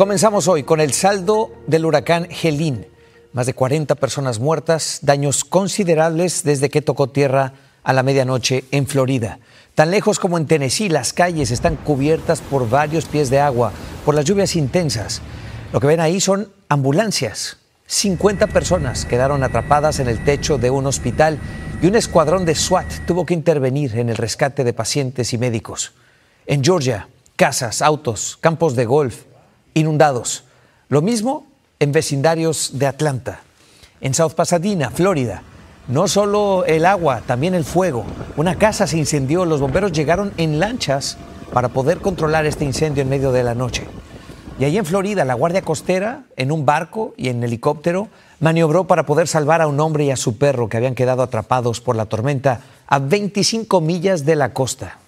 Comenzamos hoy con el saldo del huracán Helín. Más de 40 personas muertas, daños considerables desde que tocó tierra a la medianoche en Florida. Tan lejos como en Tennessee, las calles están cubiertas por varios pies de agua por las lluvias intensas. Lo que ven ahí son ambulancias. 50 personas quedaron atrapadas en el techo de un hospital y un escuadrón de SWAT tuvo que intervenir en el rescate de pacientes y médicos. En Georgia, casas, autos, campos de golf, inundados. Lo mismo en vecindarios de Atlanta, en South Pasadena, Florida. No solo el agua, también el fuego. Una casa se incendió, los bomberos llegaron en lanchas para poder controlar este incendio en medio de la noche. Y ahí en Florida, la Guardia Costera, en un barco y en helicóptero, maniobró para poder salvar a un hombre y a su perro que habían quedado atrapados por la tormenta a 25 millas de la costa.